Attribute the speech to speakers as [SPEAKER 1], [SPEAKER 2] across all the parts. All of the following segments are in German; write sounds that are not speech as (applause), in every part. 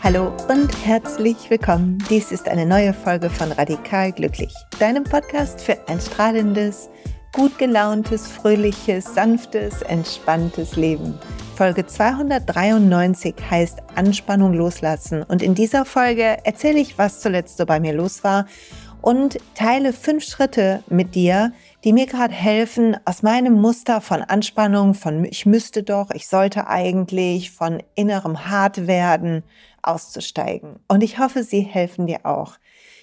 [SPEAKER 1] Hallo und herzlich willkommen. Dies ist eine neue Folge von Radikal Glücklich, deinem Podcast für ein strahlendes, gut gelauntes, fröhliches, sanftes, entspanntes Leben. Folge 293 heißt Anspannung loslassen und in dieser Folge erzähle ich, was zuletzt so bei mir los war und teile fünf Schritte mit dir, die mir gerade helfen, aus meinem Muster von Anspannung, von ich müsste doch, ich sollte eigentlich, von innerem Hartwerden auszusteigen. Und ich hoffe, sie helfen dir auch.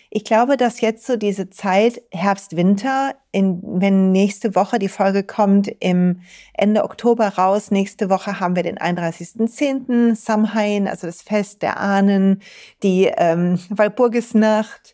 [SPEAKER 1] Ich glaube, dass jetzt so diese Zeit Herbst-Winter, wenn nächste Woche die Folge kommt, im Ende Oktober raus. Nächste Woche haben wir den 31.10., Samhain, also das Fest der Ahnen, die ähm, Walpurgisnacht.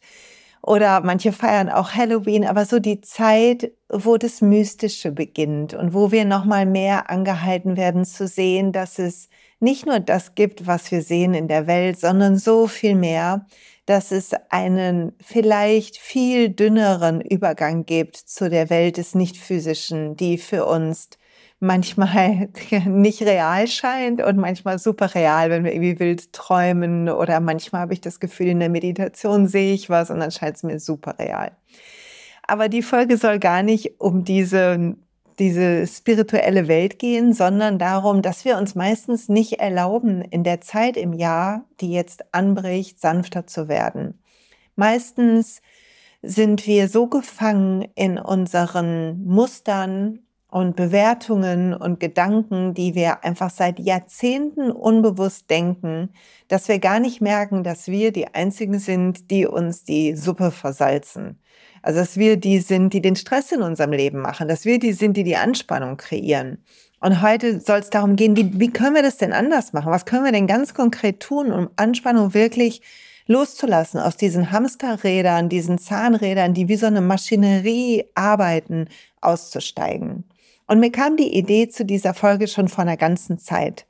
[SPEAKER 1] Oder manche feiern auch Halloween, aber so die Zeit, wo das Mystische beginnt und wo wir nochmal mehr angehalten werden zu sehen, dass es nicht nur das gibt, was wir sehen in der Welt, sondern so viel mehr, dass es einen vielleicht viel dünneren Übergang gibt zu der Welt des Nichtphysischen, die für uns manchmal (laughs) nicht real scheint und manchmal super real, wenn wir irgendwie wild träumen oder manchmal habe ich das Gefühl, in der Meditation sehe ich was und dann scheint es mir super real. Aber die Folge soll gar nicht um diese, diese spirituelle Welt gehen, sondern darum, dass wir uns meistens nicht erlauben, in der Zeit im Jahr, die jetzt anbricht, sanfter zu werden. Meistens sind wir so gefangen in unseren Mustern und Bewertungen und Gedanken, die wir einfach seit Jahrzehnten unbewusst denken, dass wir gar nicht merken, dass wir die Einzigen sind, die uns die Suppe versalzen. Also dass wir die sind, die den Stress in unserem Leben machen, dass wir die sind, die die Anspannung kreieren. Und heute soll es darum gehen, wie, wie können wir das denn anders machen? Was können wir denn ganz konkret tun, um Anspannung wirklich loszulassen aus diesen Hamsterrädern, diesen Zahnrädern, die wie so eine Maschinerie arbeiten, auszusteigen? Und mir kam die Idee zu dieser Folge schon vor einer ganzen Zeit.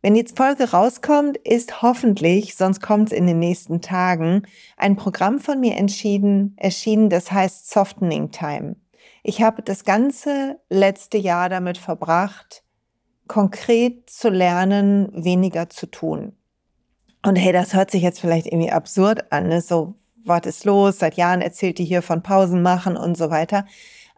[SPEAKER 1] Wenn jetzt Folge rauskommt, ist hoffentlich, sonst kommt es in den nächsten Tagen, ein Programm von mir entschieden, erschienen, das heißt Softening Time. Ich habe das ganze letzte Jahr damit verbracht, konkret zu lernen, weniger zu tun. Und hey, das hört sich jetzt vielleicht irgendwie absurd an, ne? so, was ist los? Seit Jahren erzählt die hier von Pausen machen und so weiter.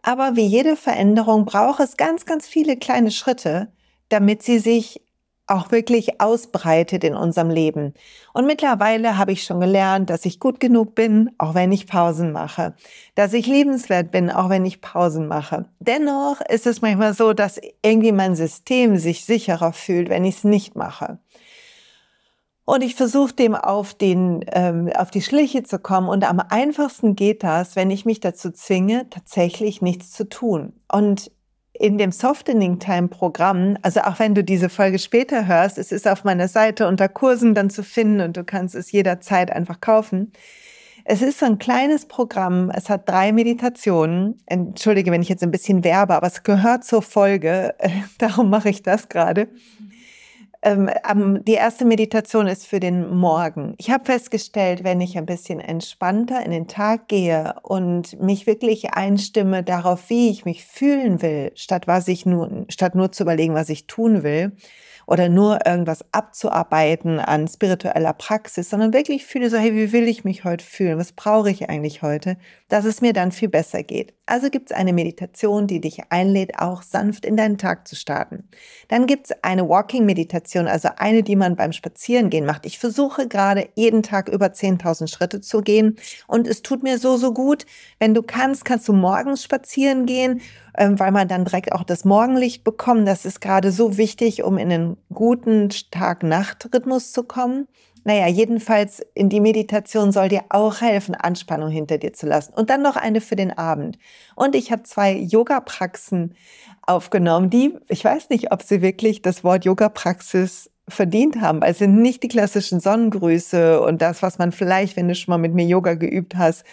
[SPEAKER 1] Aber wie jede Veränderung braucht es ganz, ganz viele kleine Schritte, damit sie sich auch wirklich ausbreitet in unserem Leben. Und mittlerweile habe ich schon gelernt, dass ich gut genug bin, auch wenn ich Pausen mache. Dass ich liebenswert bin, auch wenn ich Pausen mache. Dennoch ist es manchmal so, dass irgendwie mein System sich sicherer fühlt, wenn ich es nicht mache. Und ich versuche dem auf, den, ähm, auf die Schliche zu kommen. Und am einfachsten geht das, wenn ich mich dazu zwinge, tatsächlich nichts zu tun. Und in dem Softening Time Programm, also auch wenn du diese Folge später hörst, es ist auf meiner Seite unter Kursen dann zu finden und du kannst es jederzeit einfach kaufen. Es ist so ein kleines Programm. Es hat drei Meditationen. Entschuldige, wenn ich jetzt ein bisschen werbe, aber es gehört zur Folge. (laughs) Darum mache ich das gerade. Mhm ähm, die erste Meditation ist für den Morgen. Ich habe festgestellt, wenn ich ein bisschen entspannter in den Tag gehe und mich wirklich einstimme darauf, wie ich mich fühlen will, statt was ich nur, statt nur zu überlegen, was ich tun will oder nur irgendwas abzuarbeiten an spiritueller Praxis, sondern wirklich fühle so, hey, wie will ich mich heute fühlen? Was brauche ich eigentlich heute? Dass es mir dann viel besser geht. Also gibt es eine Meditation, die dich einlädt, auch sanft in deinen Tag zu starten. Dann gibt es eine Walking-Meditation, also eine, die man beim Spazierengehen macht. Ich versuche gerade jeden Tag über 10.000 Schritte zu gehen und es tut mir so, so gut. Wenn du kannst, kannst du morgens spazieren gehen, ähm, weil man dann direkt auch das Morgenlicht bekommt. Das ist gerade so wichtig, um in einen guten Tag-Nacht-Rhythmus zu kommen. Naja, jedenfalls in die Meditation soll dir auch helfen, Anspannung hinter dir zu lassen. Und dann noch eine für den Abend. Und ich habe zwei Yoga-Praxen aufgenommen, die, ich weiß nicht, ob sie wirklich das Wort Yoga-Praxis verdient haben, weil es sind nicht die klassischen Sonnengrüße und das, was man vielleicht, wenn du schon mal mit mir Yoga geübt hast,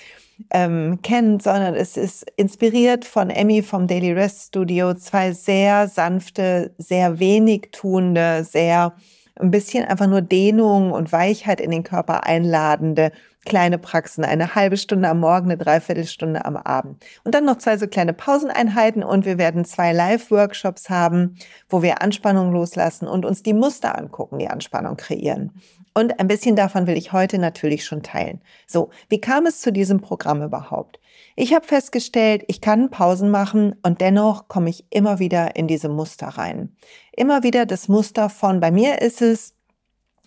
[SPEAKER 1] ähm, kennt, sondern es ist inspiriert von Emmy vom Daily Rest Studio, zwei sehr sanfte, sehr wenig tuende, sehr ein bisschen einfach nur Dehnung und Weichheit in den Körper einladende kleine Praxen. Eine halbe Stunde am Morgen, eine Dreiviertelstunde am Abend. Und dann noch zwei so kleine Pauseneinheiten und wir werden zwei Live-Workshops haben, wo wir Anspannung loslassen und uns die Muster angucken, die Anspannung kreieren. Und ein bisschen davon will ich heute natürlich schon teilen. So, wie kam es zu diesem Programm überhaupt? Ich habe festgestellt, ich kann Pausen machen und dennoch komme ich immer wieder in diese Muster rein. Immer wieder das Muster von, bei mir ist es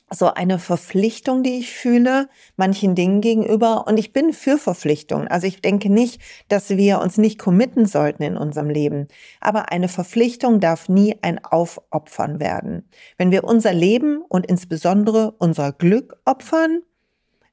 [SPEAKER 1] so eine Verpflichtung, die ich fühle, manchen Dingen gegenüber. Und ich bin für Verpflichtungen. Also ich denke nicht, dass wir uns nicht committen sollten in unserem Leben. Aber eine Verpflichtung darf nie ein Aufopfern werden. Wenn wir unser Leben und insbesondere unser Glück opfern,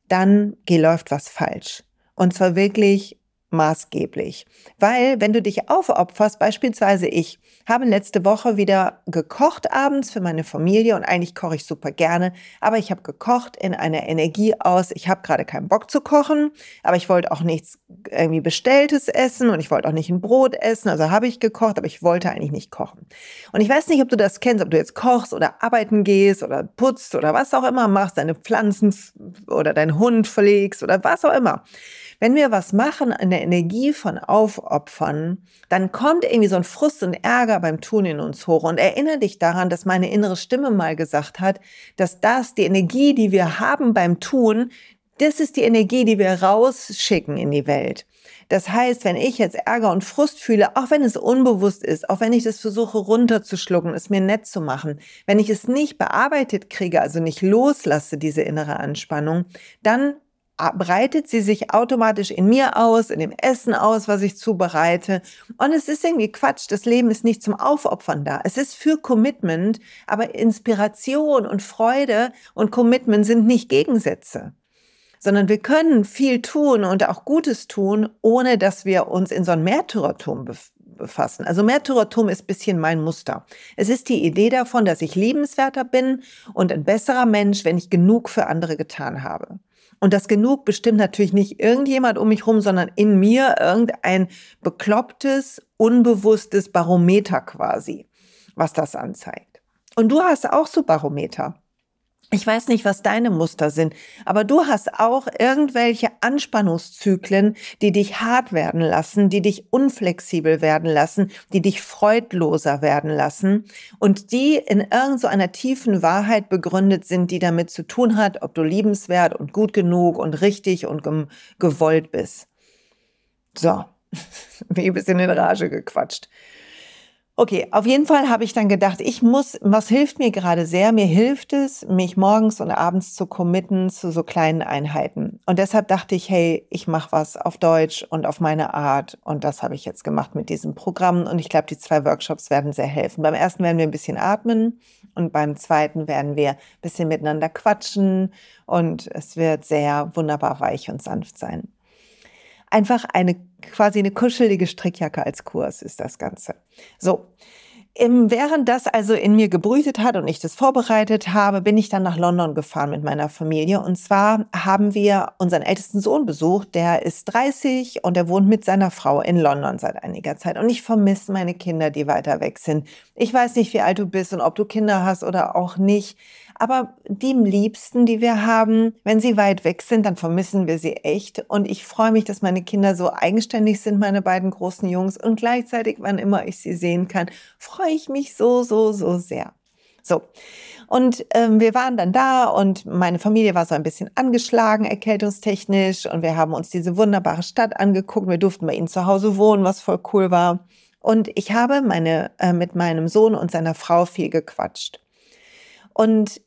[SPEAKER 1] dann läuft was falsch. Und zwar wirklich maßgeblich. Weil wenn du dich aufopferst, beispielsweise ich, habe letzte Woche wieder gekocht abends für meine Familie und eigentlich koche ich super gerne, aber ich habe gekocht in einer Energie aus, ich habe gerade keinen Bock zu kochen, aber ich wollte auch nichts irgendwie bestelltes essen und ich wollte auch nicht ein Brot essen, also habe ich gekocht, aber ich wollte eigentlich nicht kochen. Und ich weiß nicht, ob du das kennst, ob du jetzt kochst oder arbeiten gehst oder putzt oder was auch immer machst, deine Pflanzen oder deinen Hund verlegst oder was auch immer. Wenn wir was machen in der Energie von Aufopfern, dann kommt irgendwie so ein Frust und Ärger beim Tun in uns hoch. Und erinnere dich daran, dass meine innere Stimme mal gesagt hat, dass das die Energie, die wir haben beim Tun, das ist die Energie, die wir rausschicken in die Welt. Das heißt, wenn ich jetzt Ärger und Frust fühle, auch wenn es unbewusst ist, auch wenn ich das versuche runterzuschlucken, es mir nett zu machen, wenn ich es nicht bearbeitet kriege, also nicht loslasse, diese innere Anspannung, dann breitet sie sich automatisch in mir aus, in dem Essen aus, was ich zubereite. Und es ist irgendwie Quatsch. Das Leben ist nicht zum Aufopfern da. Es ist für Commitment, aber Inspiration und Freude und Commitment sind nicht Gegensätze sondern wir können viel tun und auch Gutes tun, ohne dass wir uns in so ein Märtyrertum befassen. Also Märtyrertum ist bisschen mein Muster. Es ist die Idee davon, dass ich liebenswerter bin und ein besserer Mensch, wenn ich genug für andere getan habe. Und das Genug bestimmt natürlich nicht irgendjemand um mich rum, sondern in mir irgendein beklopptes, unbewusstes Barometer quasi, was das anzeigt. Und du hast auch so Barometer. Ich weiß nicht, was deine Muster sind, aber du hast auch irgendwelche Anspannungszyklen, die dich hart werden lassen, die dich unflexibel werden lassen, die dich freudloser werden lassen und die in irgendeiner so tiefen Wahrheit begründet sind, die damit zu tun hat, ob du liebenswert und gut genug und richtig und gewollt bist. So, (laughs) wie ein bisschen in Rage gequatscht. Okay, auf jeden Fall habe ich dann gedacht, ich muss, was hilft mir gerade sehr? Mir hilft es, mich morgens und abends zu committen zu so kleinen Einheiten. Und deshalb dachte ich, hey, ich mache was auf Deutsch und auf meine Art. Und das habe ich jetzt gemacht mit diesem Programm. Und ich glaube, die zwei Workshops werden sehr helfen. Beim ersten werden wir ein bisschen atmen und beim zweiten werden wir ein bisschen miteinander quatschen. Und es wird sehr wunderbar weich und sanft sein einfach eine quasi eine kuschelige Strickjacke als Kurs ist das Ganze. So. Während das also in mir gebrütet hat und ich das vorbereitet habe, bin ich dann nach London gefahren mit meiner Familie. Und zwar haben wir unseren ältesten Sohn besucht, der ist 30 und er wohnt mit seiner Frau in London seit einiger Zeit. Und ich vermisse meine Kinder, die weiter weg sind. Ich weiß nicht, wie alt du bist und ob du Kinder hast oder auch nicht aber die Liebsten, die wir haben, wenn sie weit weg sind, dann vermissen wir sie echt. Und ich freue mich, dass meine Kinder so eigenständig sind, meine beiden großen Jungs. Und gleichzeitig, wann immer ich sie sehen kann, freue ich mich so, so, so sehr. So. Und ähm, wir waren dann da und meine Familie war so ein bisschen angeschlagen, erkältungstechnisch. Und wir haben uns diese wunderbare Stadt angeguckt. Wir durften bei ihnen zu Hause wohnen, was voll cool war. Und ich habe meine, äh, mit meinem Sohn und seiner Frau viel gequatscht. Und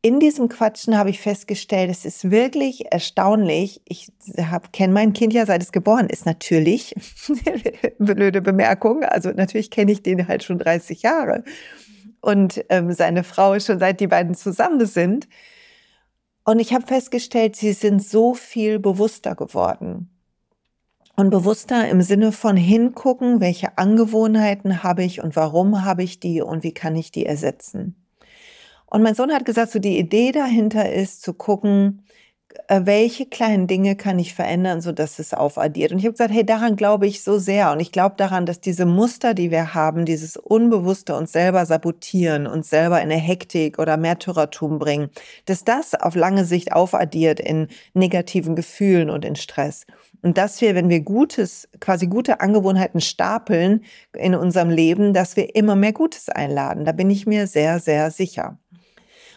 [SPEAKER 1] in diesem Quatschen habe ich festgestellt, es ist wirklich erstaunlich. Ich kenne mein Kind ja, seit es geboren ist, natürlich. (laughs) Blöde Bemerkung. Also natürlich kenne ich den halt schon 30 Jahre. Und ähm, seine Frau schon seit die beiden zusammen sind. Und ich habe festgestellt, sie sind so viel bewusster geworden. Und bewusster im Sinne von hingucken, welche Angewohnheiten habe ich und warum habe ich die und wie kann ich die ersetzen. Und mein Sohn hat gesagt, so die Idee dahinter ist zu gucken, äh, welche kleinen Dinge kann ich verändern, sodass es aufaddiert. Und ich habe gesagt, hey, daran glaube ich so sehr. Und ich glaube daran, dass diese Muster, die wir haben, dieses Unbewusste uns selber sabotieren, uns selber in eine Hektik oder Märtyrertum bringen, dass das auf lange Sicht aufaddiert in negativen Gefühlen und in Stress. Und dass wir, wenn wir Gutes, quasi gute Angewohnheiten stapeln in unserem Leben, dass wir immer mehr Gutes einladen. Da bin ich mir sehr, sehr sicher.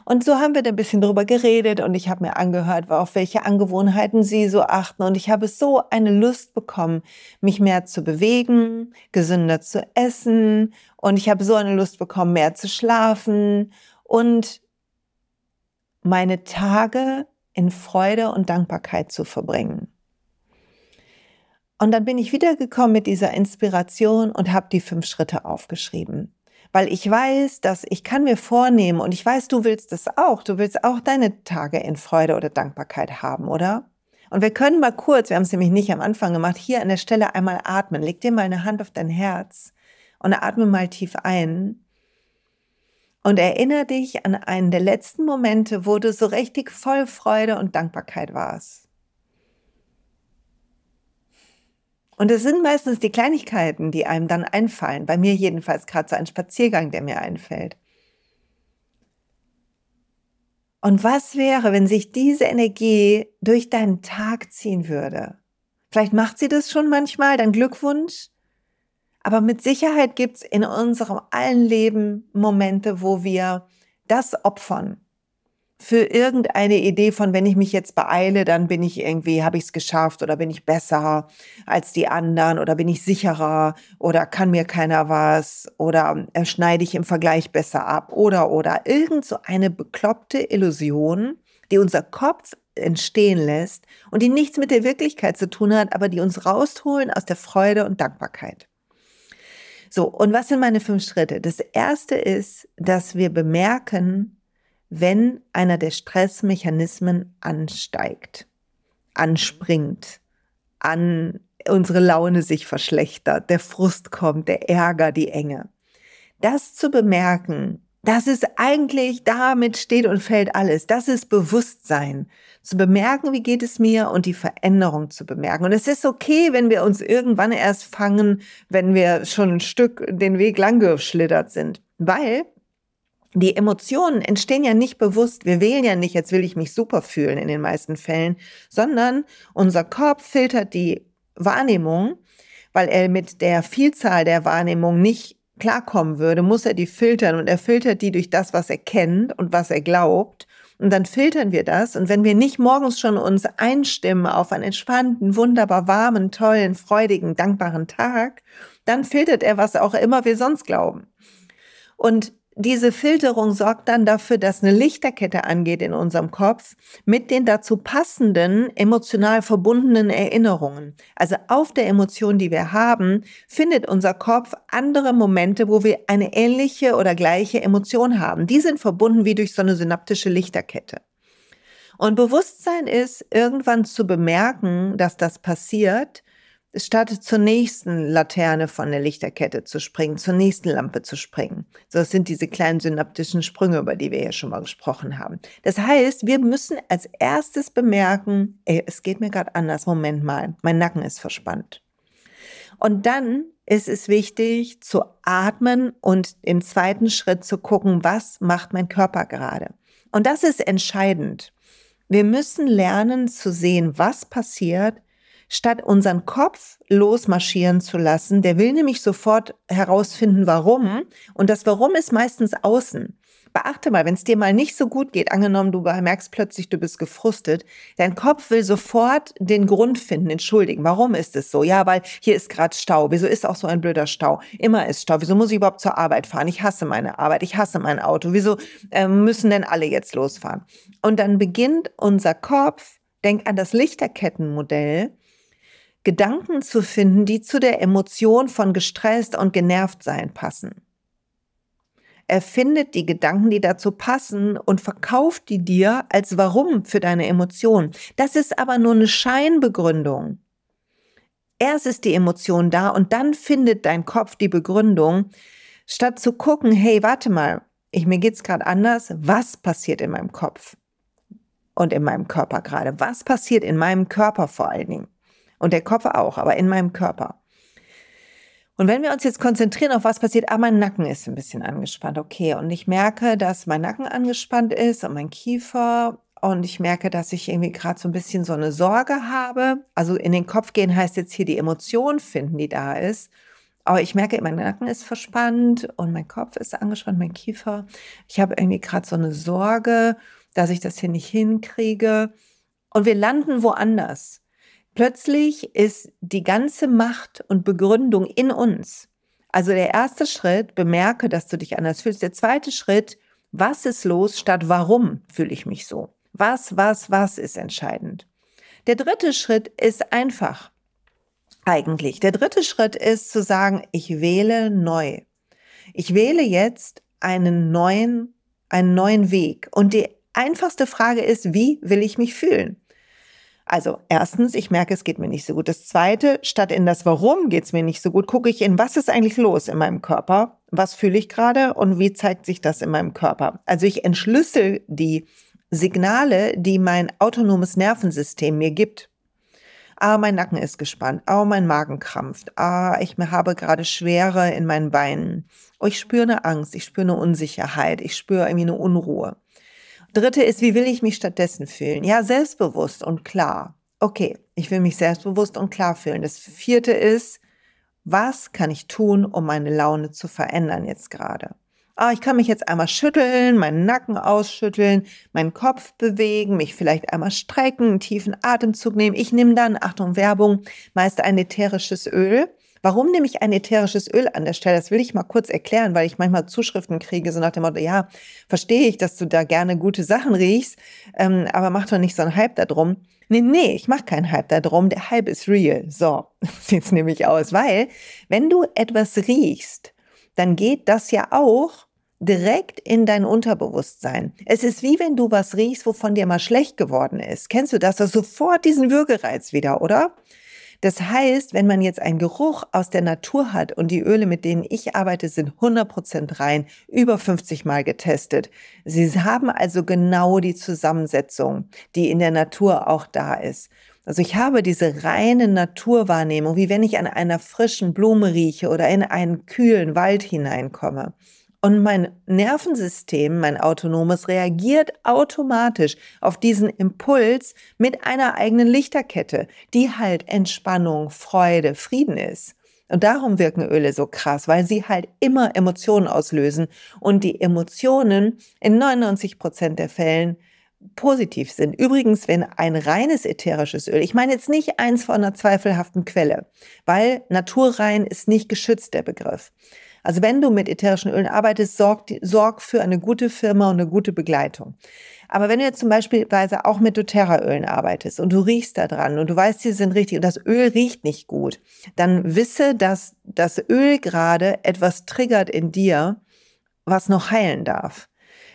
[SPEAKER 1] Und so haben wir dann ein bisschen drüber geredet und ich habe mir angehört, auf welche Angewohnheiten sie so achten. Und ich habe so eine Lust bekommen, mich mehr zu bewegen, gesünder zu essen. Und ich habe so eine Lust bekommen, mehr zu schlafen und meine Tage in Freude und Dankbarkeit zu verbringen. Und dann bin ich wiedergekommen mit dieser Inspiration und habe die fünf Schritte aufgeschrieben weil ich weiß, dass ich kann mir vornehmen und ich weiß, du willst das auch. Du willst auch deine Tage in Freude oder Dankbarkeit haben, oder? Und wir können mal kurz, wir haben es nämlich nicht am Anfang gemacht, hier an der Stelle einmal atmen. Leg dir mal eine Hand auf dein Herz und atme mal tief ein. Und erinnere dich an einen der letzten Momente, wo du so richtig voll Freude und Dankbarkeit warst. Und es sind meistens die Kleinigkeiten, die einem dann einfallen. Bei mir jedenfalls gerade so ein Spaziergang, der mir einfällt. Und was wäre, wenn sich diese Energie durch deinen Tag ziehen würde? Vielleicht macht sie das schon manchmal, dein Glückwunsch. Aber mit Sicherheit gibt's in unserem allen Leben Momente, wo wir das opfern, für irgendeine Idee von, wenn ich mich jetzt beeile, dann bin ich irgendwie, habe ich es geschafft oder bin ich besser als die anderen oder bin ich sicherer oder kann mir keiner was oder ähm, äh, schneide ich im Vergleich besser ab oder oder irgend so eine bekloppte Illusion, die unser Kopf entstehen lässt und die nichts mit der Wirklichkeit zu tun hat, aber die uns rausholen aus der Freude und Dankbarkeit. So, und was sind meine fünf Schritte? Das erste ist, dass wir bemerken, wenn einer der Stressmechanismen ansteigt, anspringt, an unsere Laune sich verschlechtert, der Frust kommt, der Ärger, die Enge. Das zu bemerken, das ist eigentlich, damit steht und fällt alles. Das ist Bewusstsein. Zu bemerken, wie geht es mir und die Veränderung zu bemerken. Und es ist okay, wenn wir uns irgendwann erst fangen, wenn wir schon ein Stück den Weg lang geschlittert sind. Weil die Emotionen entstehen ja nicht bewusst. Wir wählen ja nicht, jetzt will ich mich super fühlen in den meisten Fällen, sondern unser Kopf filtert die Wahrnehmung, weil er mit der Vielzahl der Wahrnehmung nicht klarkommen würde, muss er die filtern und er filtert die durch das, was er kennt und was er glaubt. Und dann filtern wir das. Und wenn wir nicht morgens schon uns einstimmen auf einen entspannten, wunderbar warmen, tollen, freudigen, dankbaren Tag, dann filtert er, was auch immer wir sonst glauben. Und diese Filterung sorgt dann dafür, dass eine Lichterkette angeht in unserem Kopf mit den dazu passenden emotional verbundenen Erinnerungen. Also auf der Emotion, die wir haben, findet unser Kopf andere Momente, wo wir eine ähnliche oder gleiche Emotion haben. Die sind verbunden wie durch so eine synaptische Lichterkette. Und Bewusstsein ist, irgendwann zu bemerken, dass das passiert statt zur nächsten Laterne von der Lichterkette zu springen, zur nächsten Lampe zu springen. So, Das sind diese kleinen synaptischen Sprünge, über die wir ja schon mal gesprochen haben. Das heißt, wir müssen als erstes bemerken, ey, es geht mir gerade anders, Moment mal, mein Nacken ist verspannt. Und dann ist es wichtig zu atmen und im zweiten Schritt zu gucken, was macht mein Körper gerade. Und das ist entscheidend. Wir müssen lernen zu sehen, was passiert, statt unseren Kopf losmarschieren zu lassen. Der will nämlich sofort herausfinden, warum. Und das Warum ist meistens außen. Beachte mal, wenn es dir mal nicht so gut geht, angenommen, du merkst plötzlich, du bist gefrustet, dein Kopf will sofort den Grund finden, entschuldigen. Warum ist es so? Ja, weil hier ist gerade Stau. Wieso ist auch so ein blöder Stau? Immer ist Stau. Wieso muss ich überhaupt zur Arbeit fahren? Ich hasse meine Arbeit. Ich hasse mein Auto. Wieso äh, müssen denn alle jetzt losfahren? Und dann beginnt unser Kopf, denk an das Lichterkettenmodell, Gedanken zu finden, die zu der Emotion von gestresst und genervt sein passen. Er findet die Gedanken, die dazu passen und verkauft die dir als Warum für deine Emotion. Das ist aber nur eine Scheinbegründung. Erst ist die Emotion da und dann findet dein Kopf die Begründung, statt zu gucken, hey, warte mal, ich, mir geht's gerade anders, was passiert in meinem Kopf und in meinem Körper gerade? Was passiert in meinem Körper vor allen Dingen? Und der Kopf auch, aber in meinem Körper. Und wenn wir uns jetzt konzentrieren auf was passiert, ah, mein Nacken ist ein bisschen angespannt, okay. Und ich merke, dass mein Nacken angespannt ist und mein Kiefer und ich merke, dass ich irgendwie gerade so ein bisschen so eine Sorge habe. Also in den Kopf gehen heißt jetzt hier die Emotion finden, die da ist. Aber ich merke, mein Nacken ist verspannt und mein Kopf ist angespannt, mein Kiefer. Ich habe irgendwie gerade so eine Sorge, dass ich das hier nicht hinkriege. Und wir landen woanders. Plötzlich ist die ganze Macht und Begründung in uns. Also der erste Schritt, bemerke, dass du dich anders fühlst. Der zweite Schritt, was ist los statt warum fühle ich mich so? Was, was, was ist entscheidend? Der dritte Schritt ist einfach eigentlich. Der dritte Schritt ist zu sagen, ich wähle neu. Ich wähle jetzt einen neuen, einen neuen Weg. Und die einfachste Frage ist, wie will ich mich fühlen? Also erstens, ich merke, es geht mir nicht so gut. Das Zweite, statt in das Warum geht es mir nicht so gut, gucke ich in, was ist eigentlich los in meinem Körper? Was fühle ich gerade und wie zeigt sich das in meinem Körper? Also ich entschlüssel die Signale, die mein autonomes Nervensystem mir gibt. Ah, mein Nacken ist gespannt. Ah, mein Magen krampft. Ah, ich habe gerade Schwere in meinen Beinen. Oh, ich spüre eine Angst. Ich spüre eine Unsicherheit. Ich spüre irgendwie eine Unruhe. Dritte ist, wie will ich mich stattdessen fühlen? Ja, selbstbewusst und klar. Okay, ich will mich selbstbewusst und klar fühlen. Das vierte ist, was kann ich tun, um meine Laune zu verändern jetzt gerade? Ah, ich kann mich jetzt einmal schütteln, meinen Nacken ausschütteln, meinen Kopf bewegen, mich vielleicht einmal strecken, einen tiefen Atemzug nehmen. Ich nehme dann, Achtung, Werbung, meist ein ätherisches Öl Warum nehme ich ein ätherisches Öl an der Stelle? Das will ich mal kurz erklären, weil ich manchmal Zuschriften kriege, so nach dem Motto, ja, verstehe ich, dass du da gerne gute Sachen riechst, ähm, aber mach doch nicht so einen Hype darum. Nee, nee, ich mache keinen Hype darum, der Hype ist real. So, (laughs) sieht's nämlich aus, weil wenn du etwas riechst, dann geht das ja auch direkt in dein Unterbewusstsein. Es ist wie wenn du was riechst, wovon dir mal schlecht geworden ist. Kennst du das? Das sofort diesen Würgereiz wieder, oder? Das heißt, wenn man jetzt einen Geruch aus der Natur hat und die Öle, mit denen ich arbeite, sind 100% rein, über 50 Mal getestet. Sie haben also genau die Zusammensetzung, die in der Natur auch da ist. Also ich habe diese reine Naturwahrnehmung, wie wenn ich an einer frischen Blume rieche oder in einen kühlen Wald hineinkomme. Und mein Nervensystem, mein autonomes, reagiert automatisch auf diesen Impuls mit einer eigenen Lichterkette, die halt Entspannung, Freude, Frieden ist. Und darum wirken Öle so krass, weil sie halt immer Emotionen auslösen und die Emotionen in 99 Prozent der Fällen positiv sind. Übrigens, wenn ein reines ätherisches Öl, ich meine jetzt nicht eins von einer zweifelhaften Quelle, weil naturrein ist nicht geschützt der Begriff, also wenn du mit ätherischen Ölen arbeitest, sorg, sorg für eine gute Firma und eine gute Begleitung. Aber wenn du jetzt zum Beispiel auch mit doTERRA-Ölen arbeitest und du riechst da dran und du weißt, die sind richtig und das Öl riecht nicht gut, dann wisse, dass das Öl gerade etwas triggert in dir, was noch heilen darf.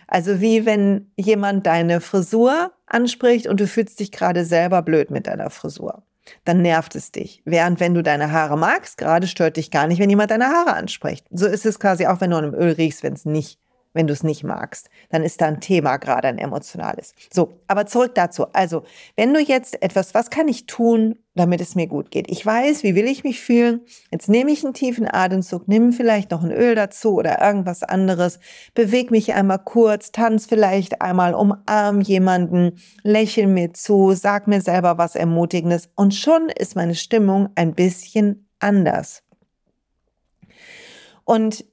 [SPEAKER 1] Also wie wenn jemand deine Frisur anspricht und du fühlst dich gerade selber blöd mit deiner Frisur dann nervt es dich. Während wenn du deine Haare magst, gerade stört dich gar nicht, wenn jemand deine Haare anspricht. So ist es quasi auch, wenn du an einem Öl riechst, wenn es nicht wenn du es nicht magst. Dann ist da ein Thema gerade ein emotionales. So, aber zurück dazu. Also, wenn du jetzt etwas, was kann ich tun, damit es mir gut geht? Ich weiß, wie will ich mich fühlen? Jetzt nehme ich einen tiefen Atemzug, nehme vielleicht noch ein Öl dazu oder irgendwas anderes, bewege mich einmal kurz, tanz vielleicht einmal, umarm jemanden, lächel mir zu, sag mir selber was Ermutigendes und schon ist meine Stimmung ein bisschen anders. Und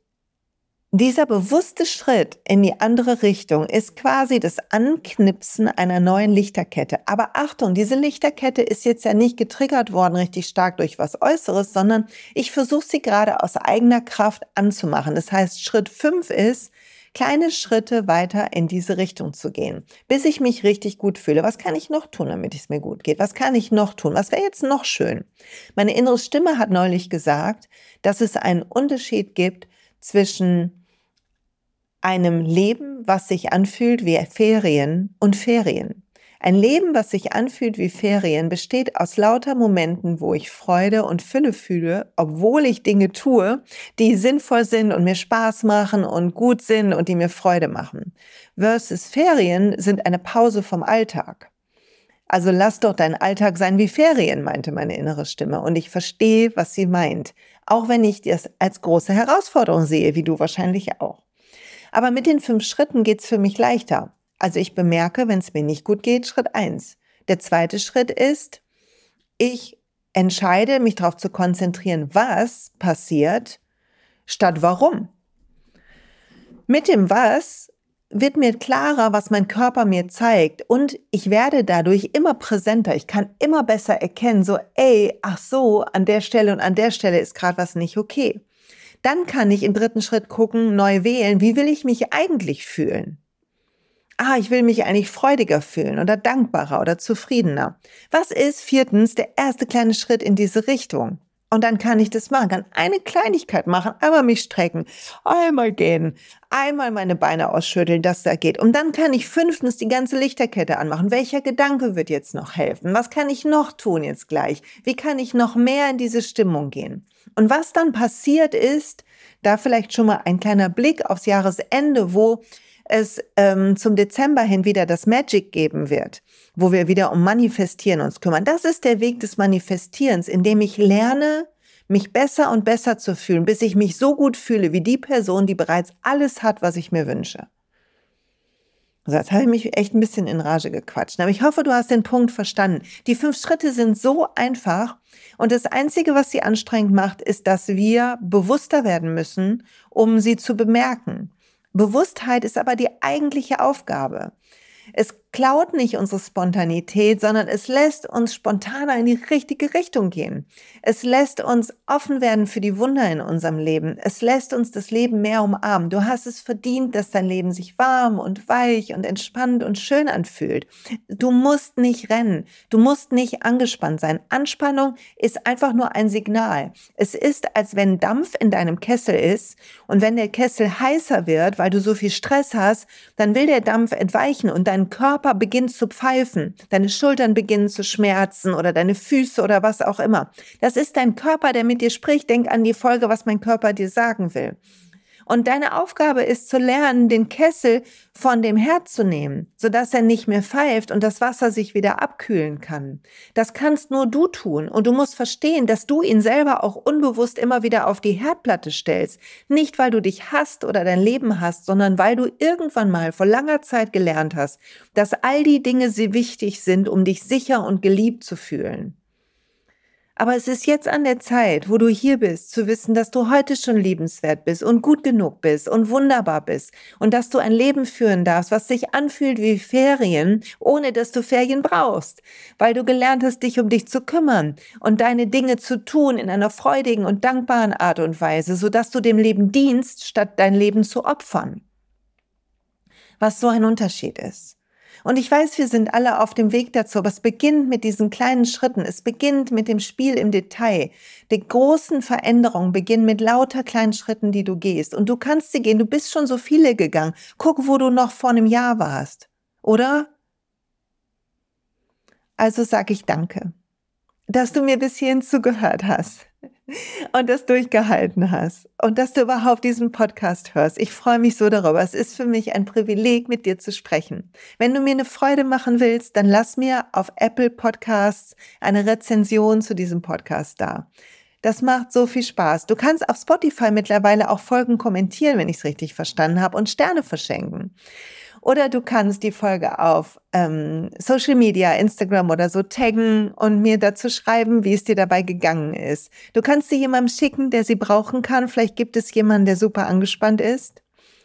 [SPEAKER 1] dieser bewusste Schritt in die andere Richtung ist quasi das Anknipsen einer neuen Lichterkette. Aber Achtung, diese Lichterkette ist jetzt ja nicht getriggert worden richtig stark durch was Äußeres, sondern ich versuche sie gerade aus eigener Kraft anzumachen. Das heißt, Schritt fünf ist, kleine Schritte weiter in diese Richtung zu gehen, bis ich mich richtig gut fühle. Was kann ich noch tun, damit es mir gut geht? Was kann ich noch tun? Was wäre jetzt noch schön? Meine innere Stimme hat neulich gesagt, dass es einen Unterschied gibt zwischen einem Leben, was sich anfühlt wie Ferien und Ferien. Ein Leben, was sich anfühlt wie Ferien, besteht aus lauter Momenten, wo ich Freude und Fülle fühle, obwohl ich Dinge tue, die sinnvoll sind und mir Spaß machen und gut sind und die mir Freude machen. Versus Ferien sind eine Pause vom Alltag. Also lass doch dein Alltag sein wie Ferien, meinte meine innere Stimme. Und ich verstehe, was sie meint. Auch wenn ich das als große Herausforderung sehe, wie du wahrscheinlich auch. Aber mit den fünf Schritten geht es für mich leichter. Also ich bemerke, wenn es mir nicht gut geht, Schritt 1. Der zweite Schritt ist, ich entscheide, mich darauf zu konzentrieren, was passiert, statt warum. Mit dem Was wird mir klarer, was mein Körper mir zeigt und ich werde dadurch immer präsenter. Ich kann immer besser erkennen, so, ey, ach so, an der Stelle und an der Stelle ist gerade was nicht okay. Dann kann ich im dritten Schritt gucken, neu wählen, wie will ich mich eigentlich fühlen? Ah, ich will mich eigentlich freudiger fühlen oder dankbarer oder zufriedener. Was ist viertens der erste kleine Schritt in diese Richtung? Und dann kann ich das machen, kann eine Kleinigkeit machen, einmal mich strecken, einmal gehen, einmal meine Beine ausschütteln, dass da geht. Und dann kann ich fünftens die ganze Lichterkette anmachen. Welcher Gedanke wird jetzt noch helfen? Was kann ich noch tun jetzt gleich? Wie kann ich noch mehr in diese Stimmung gehen? Und was dann passiert ist, da vielleicht schon mal ein kleiner Blick aufs Jahresende, wo es ähm, zum Dezember hin wieder das Magic geben wird wo wir wieder um Manifestieren uns kümmern. Das ist der Weg des Manifestierens, indem ich lerne, mich besser und besser zu fühlen, bis ich mich so gut fühle wie die Person, die bereits alles hat, was ich mir wünsche. Also jetzt habe ich mich echt ein bisschen in Rage gequatscht. Aber ich hoffe, du hast den Punkt verstanden. Die fünf Schritte sind so einfach. Und das Einzige, was sie anstrengend macht, ist, dass wir bewusster werden müssen, um sie zu bemerken. Bewusstheit ist aber die eigentliche Aufgabe. Es klaut nicht unsere Spontanität, sondern es lässt uns spontaner in die richtige Richtung gehen. Es lässt uns offen werden für die Wunder in unserem Leben. Es lässt uns das Leben mehr umarmen. Du hast es verdient, dass dein Leben sich warm und weich und entspannt und schön anfühlt. Du musst nicht rennen. Du musst nicht angespannt sein. Anspannung ist einfach nur ein Signal. Es ist, als wenn Dampf in deinem Kessel ist und wenn der Kessel heißer wird, weil du so viel Stress hast, dann will der Dampf entweichen und dein Körper Körper beginnt zu pfeifen, deine Schultern beginnen zu schmerzen oder deine Füße oder was auch immer. Das ist dein Körper, der mit dir spricht. Denk an die Folge, was mein Körper dir sagen will. Und deine Aufgabe ist zu lernen, den Kessel von dem Herd zu nehmen, sodass er nicht mehr pfeift und das Wasser sich wieder abkühlen kann. Das kannst nur du tun und du musst verstehen, dass du ihn selber auch unbewusst immer wieder auf die Herdplatte stellst. Nicht, weil du dich hast oder dein Leben hast, sondern weil du irgendwann mal vor langer Zeit gelernt hast, dass all die Dinge wichtig sind, um dich sicher und geliebt zu fühlen. Aber es ist jetzt an der Zeit, wo du hier bist, zu wissen, dass du heute schon liebenswert bist und gut genug bist und wunderbar bist und dass du ein Leben führen darfst, was sich anfühlt wie Ferien, ohne dass du Ferien brauchst, weil du gelernt hast, dich um dich zu kümmern und deine Dinge zu tun in einer freudigen und dankbaren Art und Weise, sodass du dem Leben dienst, statt dein Leben zu opfern. Was so ein Unterschied ist. Und ich weiß, wir sind alle auf dem Weg dazu, aber es beginnt mit diesen kleinen Schritten. Es beginnt mit dem Spiel im Detail. Die großen Veränderungen beginnen mit lauter kleinen Schritten, die du gehst. Und du kannst sie gehen. Du bist schon so viele gegangen. Guck, wo du noch vor einem Jahr warst. Oder? Also sage ich Danke, dass du mir bis hierhin zugehört hast und das durchgehalten hast und dass du überhaupt diesen Podcast hörst. Ich freue mich so darüber. Es ist für mich ein Privileg, mit dir zu sprechen. Wenn du mir eine Freude machen willst, dann lass mir auf Apple Podcasts eine Rezension zu diesem Podcast da. Das macht so viel Spaß. Du kannst auf Spotify mittlerweile auch Folgen kommentieren, wenn ich es richtig verstanden habe, und Sterne verschenken. Oder du kannst die Folge auf ähm, Social Media, Instagram oder so taggen und mir dazu schreiben, wie es dir dabei gegangen ist. Du kannst sie jemandem schicken, der sie brauchen kann. Vielleicht gibt es jemanden, der super angespannt ist.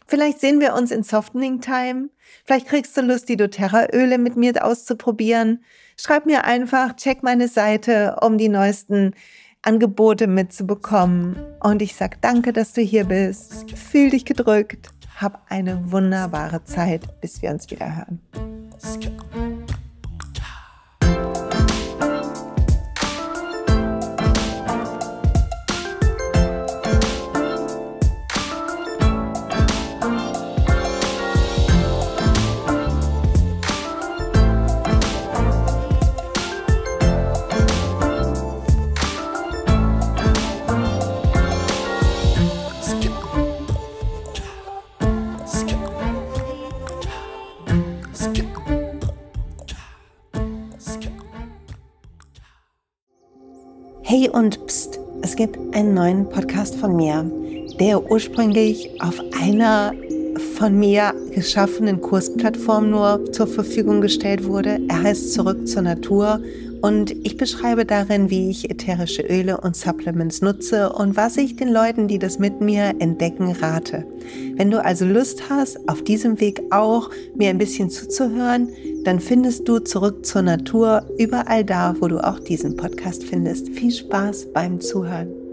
[SPEAKER 1] Vielleicht sehen wir uns in Softening Time. Vielleicht kriegst du Lust, die doTERRA-Öle mit mir auszuprobieren. Schreib mir einfach, check meine Seite, um die neuesten Angebote mitzubekommen. Und ich sag danke, dass du hier bist. Fühl dich gedrückt. Hab eine wunderbare Zeit, bis wir uns wieder hören. und Psst, es gibt einen neuen Podcast von mir, der ursprünglich auf einer von mir geschaffenen Kursplattform nur zur Verfügung gestellt wurde. Er heißt Zurück zur Natur und ich beschreibe darin, wie ich ätherische Öle und Supplements nutze und was ich den Leuten, die das mit mir entdecken, rate. Wenn du also Lust hast, auf diesem Weg auch mir ein bisschen zuzuhören, dann findest du zurück zur Natur überall da, wo du auch diesen Podcast findest. Viel Spaß beim Zuhören.